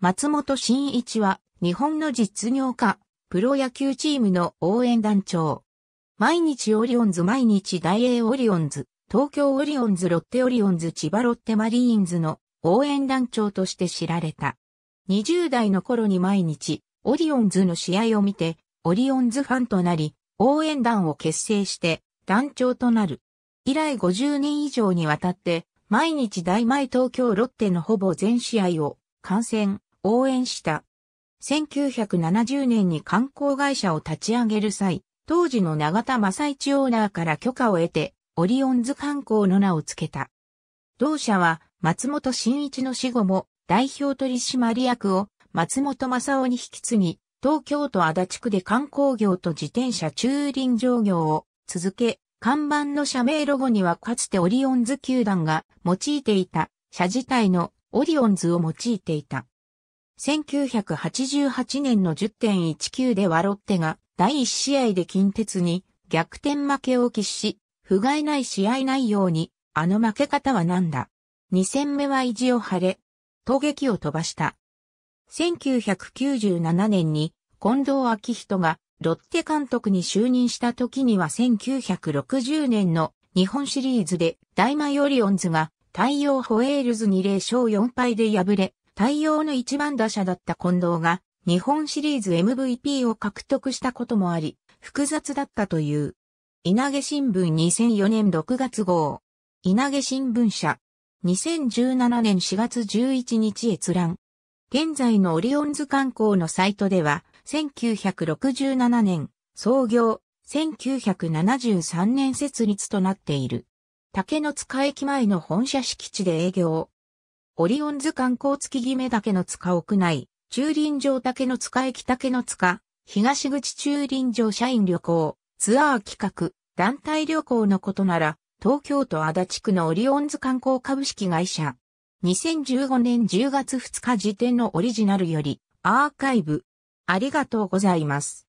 松本新一は日本の実業家、プロ野球チームの応援団長。毎日オリオンズ毎日大英オリオンズ、東京オリオンズロッテオリオンズ千葉ロッテマリーンズの応援団長として知られた。20代の頃に毎日オリオンズの試合を見てオリオンズファンとなり応援団を結成して団長となる。以来50年以上にわたって毎日大前東京ロッテのほぼ全試合を観戦、応援した。1970年に観光会社を立ち上げる際、当時の永田正一オーナーから許可を得て、オリオンズ観光の名を付けた。同社は松本新一の死後も代表取締役を松本正夫に引き継ぎ、東京都足立区で観光業と自転車駐輪場業を続け、看板の社名ロゴにはかつてオリオンズ球団が用いていた社自体のオリオンズを用いていた。1988年の10.19ではロッテが第1試合で近鉄に逆転負けを喫し、不甲斐ない試合内容に、あの負け方はなんだ。2戦目は意地を張れ、攻撃を飛ばした。1997年に近藤昭人がロッテ監督に就任した時には1960年の日本シリーズで大マイオリオンズが太陽ホエールズに0勝4敗で敗れ、対応の一番打者だった近藤が、日本シリーズ MVP を獲得したこともあり、複雑だったという。稲毛新聞2004年6月号。稲毛新聞社。2017年4月11日閲覧。現在のオリオンズ観光のサイトでは、1967年、創業、1973年設立となっている。竹の塚駅前の本社敷地で営業。オリオン図観光月決め竹の塚屋内、駐輪場竹の塚駅竹の塚、東口駐輪場社員旅行、ツアー企画、団体旅行のことなら、東京都足立区のオリオン図観光株式会社。2015年10月2日時点のオリジナルより、アーカイブ。ありがとうございます。